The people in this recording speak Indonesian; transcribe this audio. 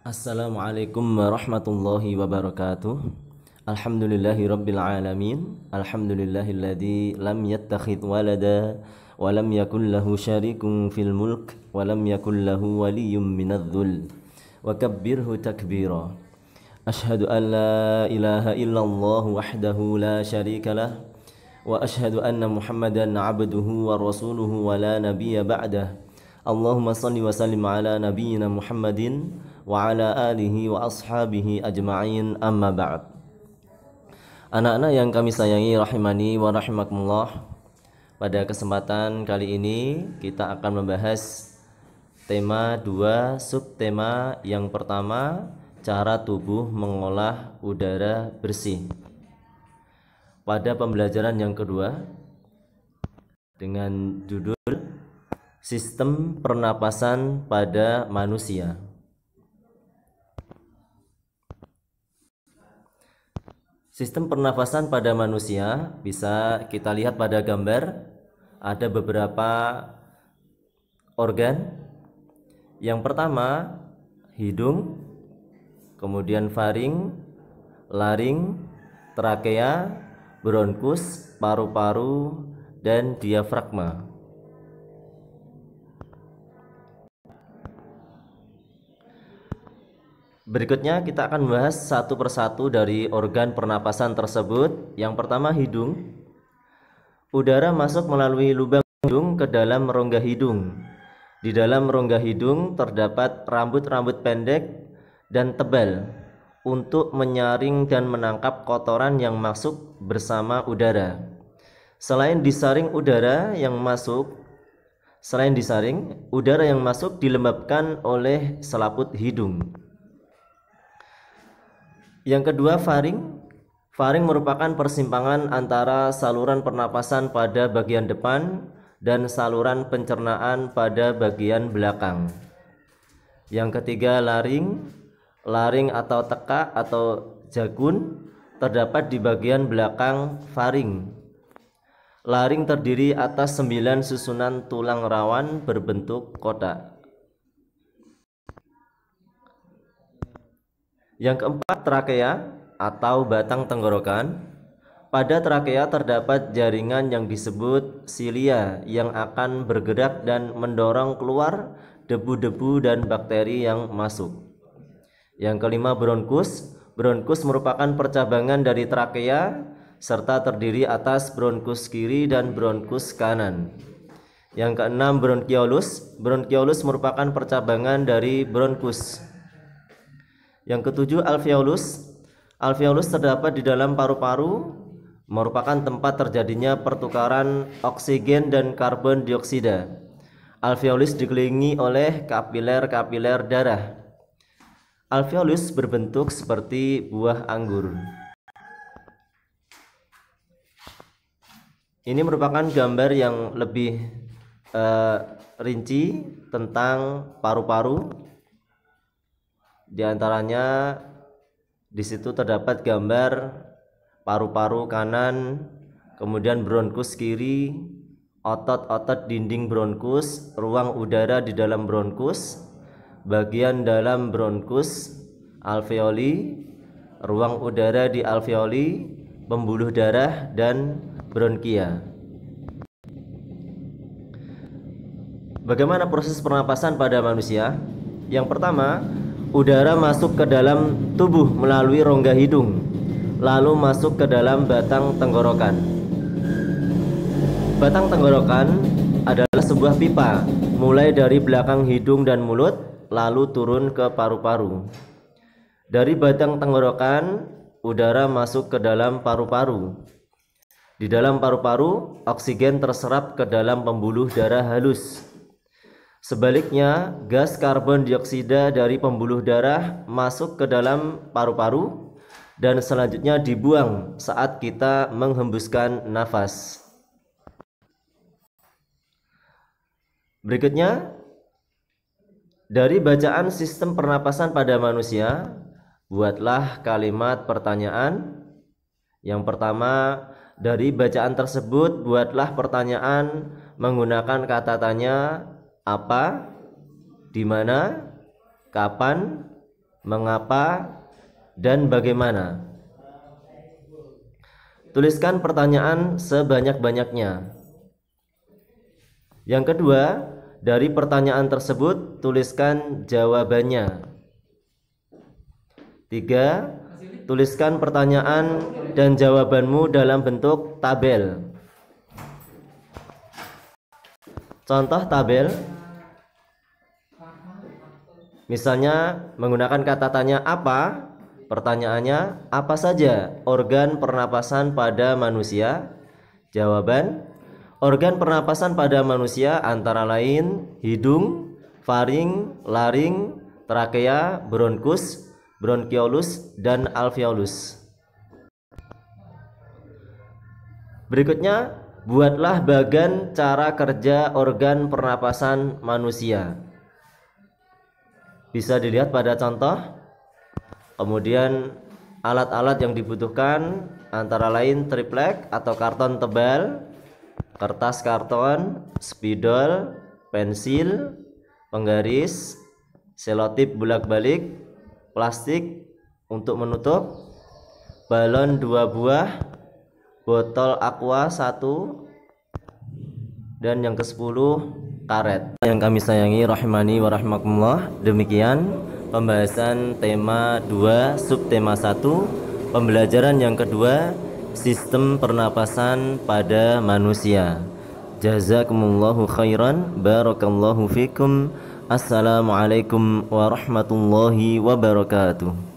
Assalamualaikum warahmatullahi wabarakatuh Alhamdulillahi rabbil alamin Alhamdulillahilladzi lam yattakhid walada Wa lam yakun lahu syarikun fil mulk Wa lam yakun lahu waliyum minadzul Wa kabbirhu takbira Ashadu an la ilaha illallah wahdahu la syarika lah Wa ashadu anna muhammadan abduhu wa rasuluhu wa la nabiya ba'dah Allahumma salli wa sallim ala nabiyyina muhammadin wa ala alihi wa ashabihi ajma'in amma ba'd Anak-anak yang kami sayangi rahimani wa rahimakumullah Pada kesempatan kali ini kita akan membahas tema dua subtema yang pertama cara tubuh mengolah udara bersih pada pembelajaran yang kedua dengan judul Sistem Pernapasan pada Manusia. Sistem pernafasan pada manusia bisa kita lihat pada gambar ada beberapa organ. Yang pertama hidung, kemudian faring, laring, trakea, bronkus, paru-paru, dan diafragma. Berikutnya kita akan bahas satu persatu dari organ pernapasan tersebut. Yang pertama hidung. Udara masuk melalui lubang hidung ke dalam rongga hidung. Di dalam rongga hidung terdapat rambut-rambut pendek dan tebal untuk menyaring dan menangkap kotoran yang masuk bersama udara. Selain disaring udara yang masuk, selain disaring, udara yang masuk dilembabkan oleh selaput hidung. Yang kedua faring. Faring merupakan persimpangan antara saluran pernapasan pada bagian depan dan saluran pencernaan pada bagian belakang. Yang ketiga laring. Laring atau tekak atau jagun terdapat di bagian belakang faring. Laring terdiri atas sembilan susunan tulang rawan berbentuk kotak. Yang keempat, trakea atau batang tenggorokan. Pada trakea terdapat jaringan yang disebut silia yang akan bergerak dan mendorong keluar debu-debu dan bakteri yang masuk. Yang kelima, bronkus. Bronkus merupakan percabangan dari trakea serta terdiri atas bronkus kiri dan bronkus kanan. Yang keenam, bronkiolus. Bronkiolus merupakan percabangan dari bronkus. Yang ketujuh alveolus. Alveolus terdapat di dalam paru-paru merupakan tempat terjadinya pertukaran oksigen dan karbon dioksida. Alveolus dikelilingi oleh kapiler-kapiler darah. Alveolus berbentuk seperti buah anggur. Ini merupakan gambar yang lebih uh, rinci tentang paru-paru di antaranya di situ terdapat gambar paru-paru kanan, kemudian bronkus kiri, otot-otot dinding bronkus, ruang udara di dalam bronkus, bagian dalam bronkus, alveoli, ruang udara di alveoli, pembuluh darah dan bronkia. Bagaimana proses pernapasan pada manusia? Yang pertama, udara masuk ke dalam tubuh melalui rongga hidung, lalu masuk ke dalam batang tenggorokan. Batang tenggorokan adalah sebuah pipa, mulai dari belakang hidung dan mulut, lalu turun ke paru-paru. Dari batang tenggorokan, udara masuk ke dalam paru-paru. Di dalam paru-paru, oksigen terserap ke dalam pembuluh darah halus Sebaliknya, gas karbon dioksida dari pembuluh darah masuk ke dalam paru-paru dan selanjutnya dibuang saat kita menghembuskan nafas. Berikutnya, dari bacaan sistem pernapasan pada manusia, buatlah kalimat pertanyaan. Yang pertama, dari bacaan tersebut buatlah pertanyaan menggunakan kata tanya apa, di mana, kapan, mengapa, dan bagaimana. Tuliskan pertanyaan sebanyak-banyaknya. Yang kedua, dari pertanyaan tersebut tuliskan jawabannya. Tiga, tuliskan pertanyaan dan jawabanmu dalam bentuk tabel. Contoh tabel Misalnya menggunakan kata tanya apa Pertanyaannya apa saja organ pernapasan pada manusia? Jawaban Organ pernapasan pada manusia antara lain hidung, faring, laring, trakea, bronkus, bronchiolus, dan alveolus. Berikutnya Buatlah bagan cara kerja organ pernapasan manusia. Bisa dilihat pada contoh. Kemudian alat-alat yang dibutuhkan antara lain triplek atau karton tebal, kertas karton, spidol, pensil, penggaris, selotip bolak-balik, plastik untuk menutup, balon dua buah, botol aqua satu dan yang ke-10 karet. Yang kami sayangi rahimani Warahmatullah. Demikian pembahasan tema 2 subtema 1 pembelajaran yang kedua sistem pernapasan pada manusia. Jazakumullahu khairan barakallahu fikum. Assalamualaikum warahmatullahi wabarakatuh.